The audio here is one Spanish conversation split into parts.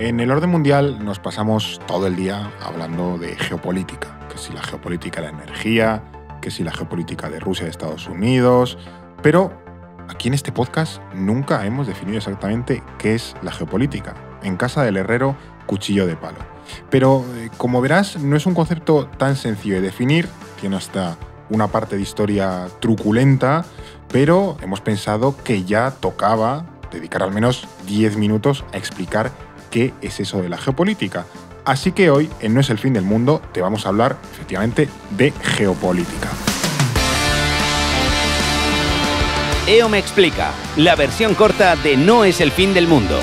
En el orden mundial nos pasamos todo el día hablando de geopolítica, que si la geopolítica de la energía, que si la geopolítica de Rusia y Estados Unidos, pero aquí en este podcast nunca hemos definido exactamente qué es la geopolítica. En casa del herrero, cuchillo de palo. Pero eh, como verás, no es un concepto tan sencillo de definir, tiene hasta una parte de historia truculenta, pero hemos pensado que ya tocaba dedicar al menos 10 minutos a explicar es eso de la geopolítica. Así que hoy, en No es el fin del mundo, te vamos a hablar efectivamente de geopolítica. EO me explica, la versión corta de No es el fin del mundo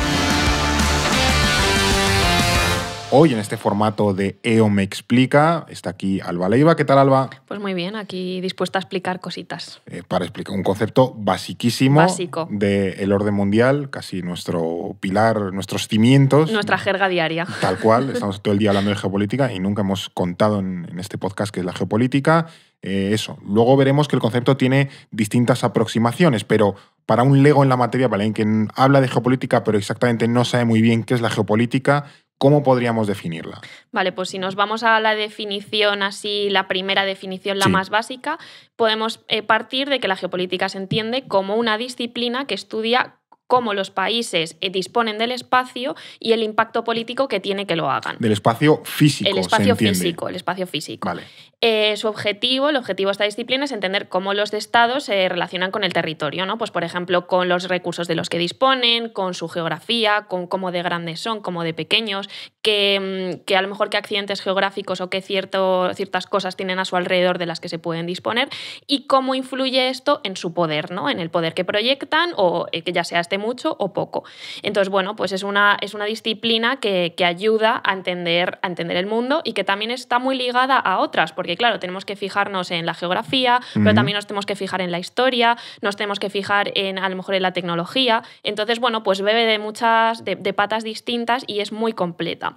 hoy en este formato de EO Me Explica. Está aquí Alba Leiva. ¿Qué tal, Alba? Pues muy bien, aquí dispuesta a explicar cositas. Eh, para explicar un concepto basiquísimo Básico. del orden mundial, casi nuestro pilar, nuestros cimientos. Nuestra jerga diaria. Tal cual, estamos todo el día hablando de geopolítica y nunca hemos contado en, este podcast que es la geopolítica. Eh, eso. Luego veremos que el concepto tiene distintas aproximaciones, pero para un lego en la materia, para alguien que habla de geopolítica pero exactamente no sabe muy bien qué es la geopolítica, ¿Cómo podríamos definirla? Vale, pues si nos vamos a la definición así, la primera definición, la más básica, podemos eh, partir de que la geopolítica se entiende como una disciplina que estudia cómo los países eh, disponen del espacio y el impacto político que tiene que lo hagan. Del espacio físico. El espacio físico, el espacio físico. Eh, su objetivo, el objetivo de esta disciplina es entender cómo los estados se relacionan con el territorio, ¿no? Pues, por ejemplo, con los recursos de los que disponen, con su geografía, con cómo de grandes son, cómo de pequeños, que, mm, que a lo mejor qué accidentes geográficos o qué ciertas cosas tienen a su alrededor de las que se pueden disponer y cómo influye esto en su poder, ¿no? En el poder que proyectan o eh, que ya sea este mucho o poco. Entonces, bueno, pues es una, es una disciplina que, ayuda a entender, a entender el mundo y que también está muy ligada a otras, porque claro, tenemos que fijarnos en la geografía, pero también nos tenemos que fijar en la historia, nos tenemos que fijar en a lo mejor en la tecnología. Entonces, bueno, pues bebe de muchas, de patas distintas y es muy completa.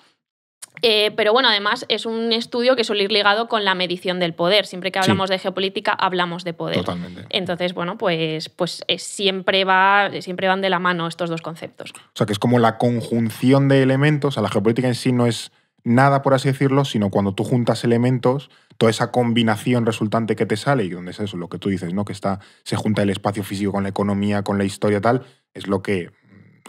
Eh, pero bueno, además es un estudio que suele ir ligado con la medición del poder. Siempre que hablamos de geopolítica, hablamos de poder. Totalmente. Entonces, bueno, pues, pues eh, siempre, va, siempre van de la mano estos dos conceptos. O sea, que es como la conjunción de elementos. O sea, la geopolítica en sí no es nada, por así decirlo, sino cuando tú juntas elementos, toda esa combinación resultante que te sale, y donde es eso, lo que tú dices, ¿no? Que está, se junta el espacio físico con la economía, con la historia, tal, es lo que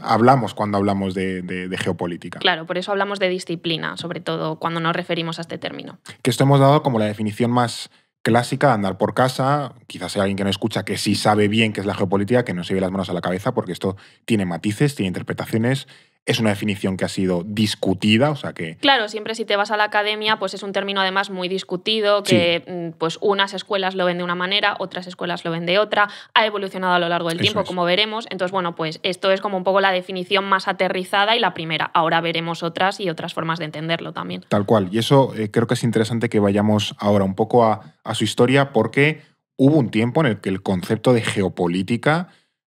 hablamos cuando hablamos de, geopolítica. Claro, por eso hablamos de disciplina, sobre todo cuando nos referimos a este término. Que esto hemos dado como la definición más clásica de andar por casa. Quizás sea alguien que no escucha que sí sabe bien qué es la geopolítica, que no se ve las manos a la cabeza, porque esto tiene matices, tiene interpretaciones es una definición que ha sido discutida, o sea que... Claro, siempre si te vas a la academia, pues es un término además muy discutido, que mm, pues unas escuelas lo ven de una manera, otras escuelas lo ven de otra, ha evolucionado a lo largo del tiempo, como veremos. Entonces, bueno, pues esto es como un poco la definición más aterrizada y la primera. Ahora veremos otras y otras formas de entenderlo también. Tal cual. Y eso eh, creo que es interesante que vayamos ahora un poco a, a su historia, porque hubo un tiempo en el que el concepto de geopolítica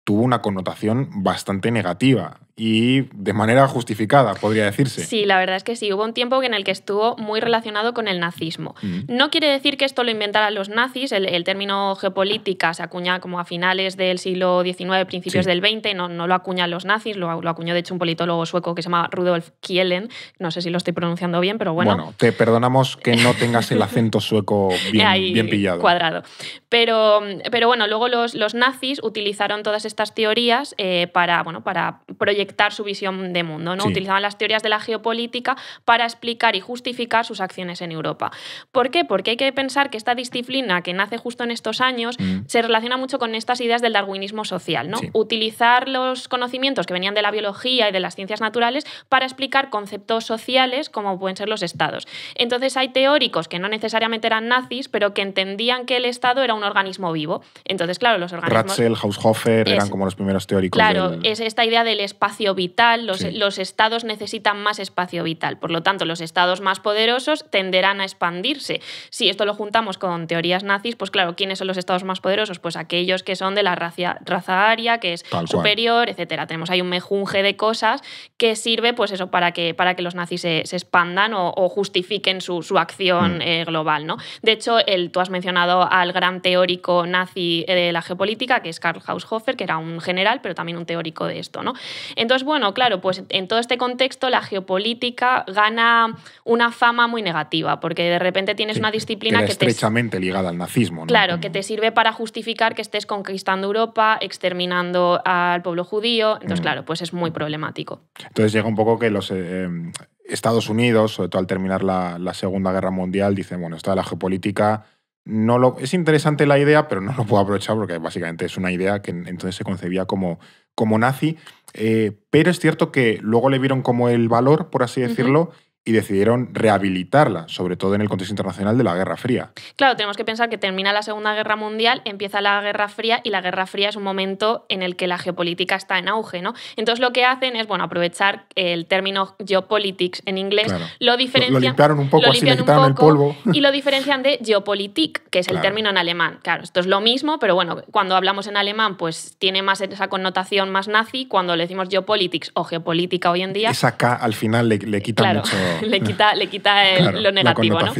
tuvo una connotación bastante negativa y de manera justificada, podría decirse. Sí, la verdad es que sí. Hubo un tiempo en el que estuvo muy relacionado con el nazismo. No quiere decir que esto lo inventaran los nazis, el, término geopolítica se acuña como a finales del siglo XIX, principios del XX, no, no, lo acuñan los nazis, lo, lo, acuñó de hecho un politólogo sueco que se llama Rudolf Kielen, no sé si lo estoy pronunciando bien, pero bueno. Bueno, te perdonamos que no tengas el acento sueco bien, bien pillado. Cuadrado. Pero, pero bueno, luego los, los nazis utilizaron todas estas teorías eh, para, bueno, para proyectar su visión de mundo. ¿no? Utilizaban las teorías de la geopolítica para explicar y justificar sus acciones en Europa. ¿Por qué? Porque hay que pensar que esta disciplina que nace justo en estos años mm. se relaciona mucho con estas ideas del darwinismo social. ¿no? Utilizar los conocimientos que venían de la biología y de las ciencias naturales para explicar conceptos sociales como pueden ser los estados. Entonces hay teóricos que no necesariamente eran nazis, pero que entendían que el Estado era un organismo vivo. Entonces, claro, los organismos... Ratzel, Haushofer eran como los primeros teóricos. Claro, es esta idea del espacio espacio vital, los, los, estados necesitan más espacio vital, por lo tanto los estados más poderosos tenderán a expandirse. Si esto lo juntamos con teorías nazis, pues claro, ¿quiénes son los estados más poderosos? Pues aquellos que son de la raza, raza aria, que es superior, etc. etcétera. Tenemos ahí un mejunje de cosas que sirve pues eso para que, para que los nazis se, expandan o, justifiquen su, acción mm. eh, global. ¿no? De hecho, tú has mencionado al gran teórico nazi eh, de la geopolítica, que es Karl Haushofer, que era un general, pero también un teórico de esto. ¿no? Entonces, bueno, claro, pues en todo este contexto la geopolítica gana una fama muy negativa, porque de repente tienes una disciplina que, está estrechamente ligada al nazismo. ¿no? Claro, que te sirve para justificar que estés conquistando Europa, exterminando al pueblo judío. Entonces, mm. claro, pues es muy problemático. Entonces llega un poco que los... Eh, em, Estados Unidos, sobre todo al terminar la, Segunda Guerra Mundial, dicen, bueno, esta la geopolítica no lo, es interesante la idea, pero no lo puedo aprovechar porque básicamente es una idea que entonces se concebía como, como nazi. Eh, pero es cierto que luego le vieron como el valor, por así decirlo, y decidieron rehabilitarla, sobre todo en el contexto internacional de la Guerra Fría. Claro, tenemos que pensar que termina la Segunda Guerra Mundial, empieza la Guerra Fría y la Guerra Fría es un momento en el que la geopolítica está en auge, ¿no? Entonces lo que hacen es, bueno, aprovechar el término geopolitics en inglés, lo diferencian... limpiaron un poco, así le el polvo. Y lo diferencian de geopolitik, que es el término en alemán. Claro, esto es lo mismo, pero bueno, cuando hablamos en alemán, pues tiene más esa connotación más nazi, cuando le decimos geopolitics o geopolítica hoy en día... Esa K al final le, quita mucho... le eh, quita, le quita lo negativo. ¿no?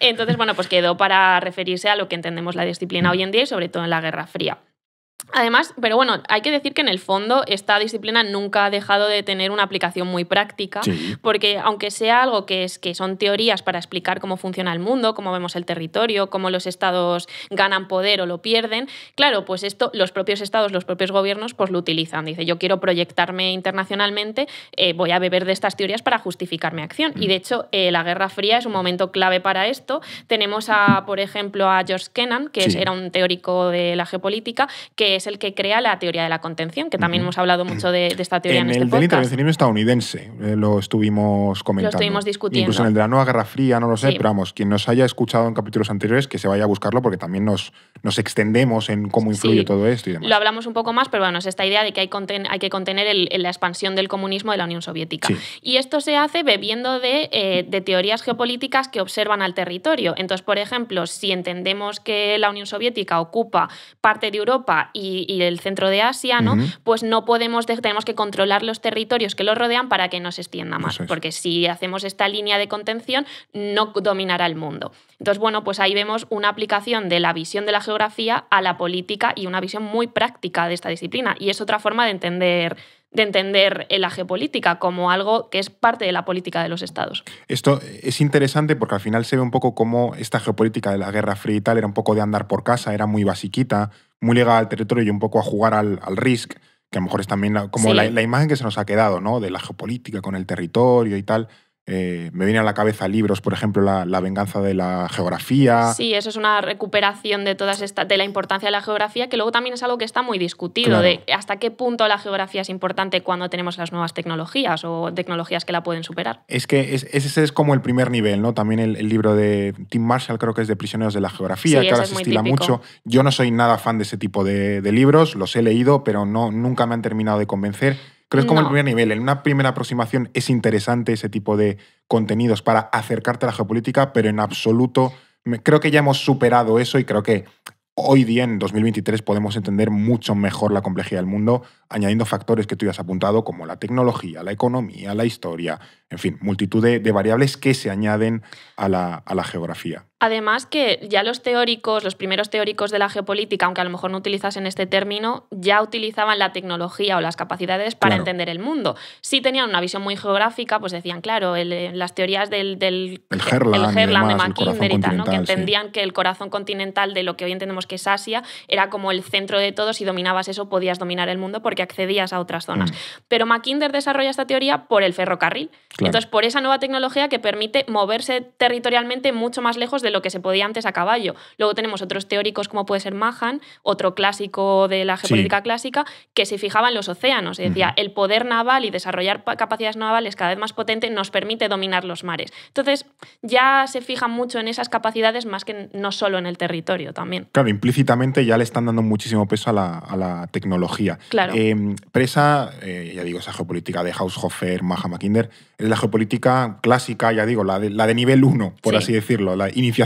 Entonces, bueno, pues quedó para referirse a lo que entendemos la disciplina mm. hoy en día y sobre todo en la Guerra Fría. Además, pero bueno, hay que decir que en el fondo esta disciplina nunca ha dejado de tener una aplicación muy práctica, porque aunque sea algo que, es, que son teorías para explicar cómo funciona el mundo, cómo vemos el territorio, cómo los estados ganan poder o lo pierden, claro, pues esto los propios estados, los propios gobiernos, pues lo utilizan. Dice, yo quiero proyectarme internacionalmente, eh, voy a beber de estas teorías para justificar mi acción. Y de mm. hecho, eh, la Guerra Fría es un momento clave para esto. Tenemos, a, por ejemplo, a George Kennan, que era un teórico de la geopolítica, que es el que crea la teoría de la contención, que también hemos hablado mucho de, esta teoría en, en este el del intervencionismo estadounidense eh, lo estuvimos comentando. Lo estuvimos discutiendo. Incluso en el de la nueva Guerra Fría, no lo sé, pero vamos, quien nos haya escuchado en capítulos anteriores, que se vaya a buscarlo porque también nos, nos extendemos en cómo influye todo esto y demás. Lo hablamos un poco más, pero bueno, es esta idea de que hay, que contener la expansión del comunismo de la Unión Soviética. Y esto se hace bebiendo de, eh, de teorías geopolíticas que observan al territorio. Entonces, por ejemplo, si entendemos que la Unión Soviética ocupa parte de Europa y y, el centro de Asia, ¿no? Pues no podemos, tenemos que controlar los territorios que los rodean para que no se extienda más, porque si hacemos esta línea de contención no dominará el mundo. Entonces, bueno, pues ahí vemos una aplicación de la visión de la geografía a la política y una visión muy práctica de esta disciplina. Y es otra forma de entender de entender la geopolítica como algo que es parte de la política de los estados. Esto es interesante porque al final se ve un poco cómo esta geopolítica de la Guerra Fría y tal era un poco de andar por casa, era muy basiquita, muy ligada al territorio y un poco a jugar al, al risk, que a lo mejor es también como la, la, imagen que se nos ha quedado, ¿no? De la geopolítica con el territorio y tal. Eh, me viene a la cabeza libros, por ejemplo, la, venganza de la geografía. Sí, eso es una recuperación de todas esta, de la importancia de la geografía, que luego también es algo que está muy discutido, de hasta qué punto la geografía es importante cuando tenemos las nuevas tecnologías o tecnologías que la pueden superar. Es que ese es como el primer nivel, ¿no? También el, libro de Tim Marshall, creo que es de Prisioneros de la Geografía, que ahora se estila mucho. Yo no soy nada fan de ese tipo de, de libros, los he leído, pero no, nunca me han terminado de convencer. Creo que es como el primer nivel. En una primera aproximación es interesante ese tipo de contenidos para acercarte a la geopolítica, pero en absoluto creo que ya hemos superado eso y creo que hoy día, en 2023, podemos entender mucho mejor la complejidad del mundo, añadiendo factores que tú ya has apuntado, como la tecnología, la economía, la historia, en fin, multitud de, variables que se añaden a la geografía. Además que ya los teóricos, los primeros teóricos de la geopolítica, aunque a lo mejor no utilizasen este término, ya utilizaban la tecnología o las capacidades para entender el mundo. Sí tenían una visión muy geográfica, pues decían, claro, eh, las teorías del, del el Herland, el de Mackinder que entendían que el corazón continental de lo que hoy entendemos que es Asia era como el centro de todo, si dominabas eso podías dominar el mundo porque accedías a otras zonas. Mm. Pero Mackinder desarrolla esta teoría por el ferrocarril. Entonces, por esa nueva tecnología que permite moverse territorialmente mucho más lejos de lo que se podía antes a caballo. Luego tenemos otros teóricos como puede ser Mahan, otro clásico de la geopolítica clásica, que se fijaba en los océanos y decía, el poder naval y desarrollar capacidades navales cada vez más potentes nos permite dominar los mares. Entonces, ya se fijan mucho en esas capacidades más que no solo en el territorio también. Claro, implícitamente ya le están dando muchísimo peso a la, tecnología. Claro. Em, presa, eh, ya digo, esa geopolítica de Haushofer, Mahan, Mackinder, es la geopolítica clásica, ya digo, la de, nivel 1, por así decirlo, la inicial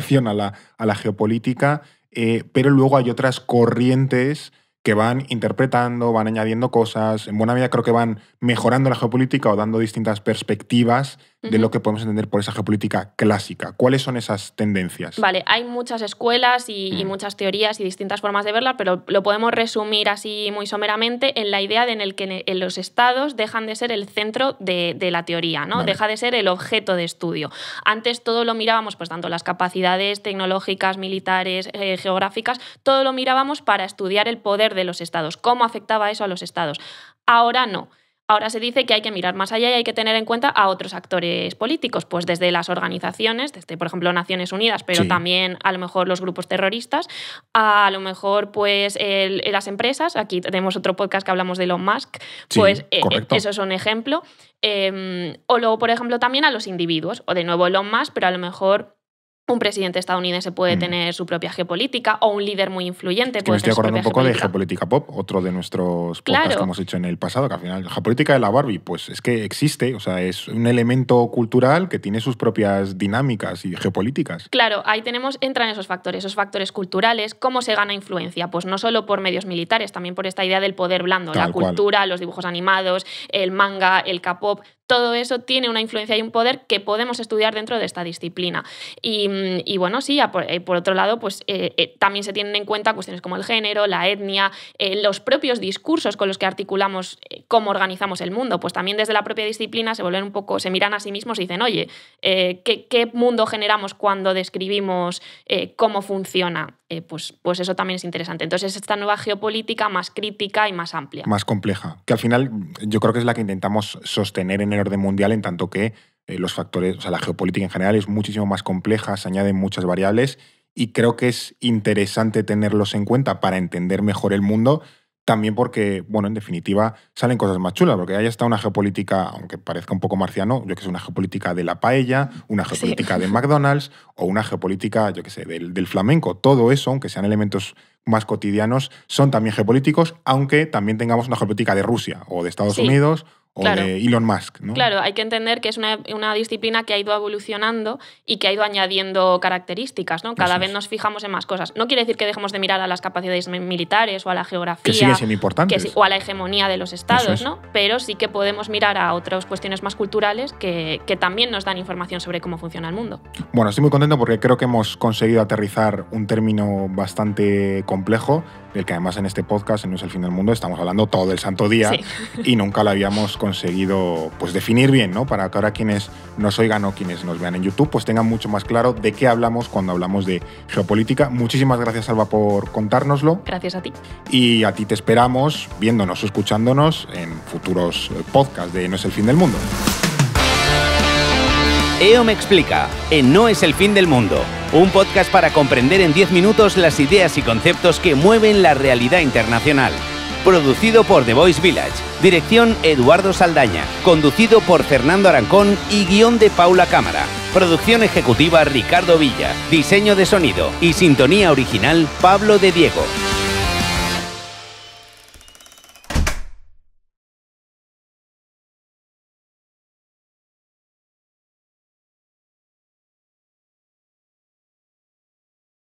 a la, geopolítica, eh, pero luego hay otras corrientes que van interpretando, van añadiendo cosas, en buena medida creo que van mejorando la geopolítica o dando distintas perspectivas de lo que podemos entender por esa geopolítica clásica. ¿Cuáles son esas tendencias? Vale, hay muchas escuelas y, mm. muchas teorías y distintas formas de verlas, pero lo podemos resumir así muy someramente en la idea de en el que e, los estados dejan de ser el centro de, la teoría, ¿no? Deja de ser el objeto de estudio. Antes todo lo mirábamos, pues tanto las capacidades tecnológicas, militares, eh, geográficas, todo lo mirábamos para estudiar el poder de los estados, cómo afectaba eso a los estados. Ahora no. Ahora se dice que hay que mirar más allá y hay que tener en cuenta a otros actores políticos, pues desde las organizaciones, desde por ejemplo Naciones Unidas, pero también a lo mejor los grupos terroristas, a lo mejor pues las empresas, aquí tenemos otro podcast que hablamos de Elon Musk, pues eh, eso es un ejemplo, em, o luego por ejemplo también a los individuos, o de nuevo Elon Musk, pero a lo mejor un presidente estadounidense puede mm. tener su propia geopolítica o un líder muy influyente pues estoy acordando un poco de geopolítica pop otro de nuestros que hemos hecho en el pasado que al final la geopolítica de la Barbie pues es que existe o sea es un elemento cultural que tiene sus propias dinámicas y geopolíticas claro ahí tenemos entran esos factores esos factores culturales cómo se gana influencia pues no solo por medios militares también por esta idea del poder blando la cultura los dibujos animados el manga el K-pop todo eso tiene una influencia y un poder que podemos estudiar dentro de esta disciplina. Y, mm, bueno, sí, por, eh, por, otro lado, pues eh, eh, también se tienen en cuenta cuestiones como el género, la etnia, los propios discursos con los que articulamos cómo organizamos el mundo. Pues también desde la propia disciplina se vuelven un poco, se miran a sí mismos y dicen, oye, ¿qué, mundo generamos cuando describimos cómo funciona eh, pues, pues, eso también es interesante. Entonces, esta nueva geopolítica más crítica y más amplia. Más compleja, que al final yo creo que es la que intentamos sostener en el orden mundial en tanto que eh, los factores, o sea, la geopolítica en general es muchísimo más compleja, se añaden muchas variables y creo que es interesante tenerlos en cuenta para entender mejor el mundo, también porque, bueno, en definitiva salen cosas más chulas, porque ahí está una geopolítica, aunque parezca un poco marciano, yo que sé, una geopolítica de la paella, una geopolítica de McDonald's o una geopolítica, yo que sé, del, del, flamenco. Todo eso, aunque sean elementos más cotidianos, son también geopolíticos, aunque también tengamos una geopolítica de Rusia o de Estados Unidos o claro. de Elon Musk. Claro, hay que entender que es una, una, disciplina que ha ido evolucionando y que ha ido añadiendo características, ¿no? Cada vez nos fijamos en más cosas. No quiere decir que dejemos de mirar a las capacidades militares o a la geografía. Que sigue siendo importante, o a la hegemonía de los estados, ¿no? Pero sí que podemos mirar a otras cuestiones más culturales que, que también nos dan información sobre cómo funciona el mundo. Bueno, estoy muy contento porque creo que hemos conseguido aterrizar un término bastante complejo, del que además en este podcast, en No es el fin del mundo, estamos hablando todo el santo día y nunca lo habíamos conseguido pues definir bien, ¿no? Para que ahora quienes nos oigan o quienes nos vean en YouTube pues tengan mucho más claro de qué hablamos cuando hablamos de geopolítica. Muchísimas gracias Alba por contárnoslo. Gracias a ti. Y a ti te esperamos viéndonos o escuchándonos en futuros eh, podcasts de No es el fin del mundo. EO me explica en No es el fin del mundo, un podcast para comprender en 10 minutos las ideas y conceptos que mueven la realidad internacional. Producido por The Voice Village. Dirección Eduardo Saldaña. Conducido por Fernando Arancón y guión de Paula Cámara. Producción ejecutiva Ricardo Villa. Diseño de sonido y sintonía original Pablo de Diego.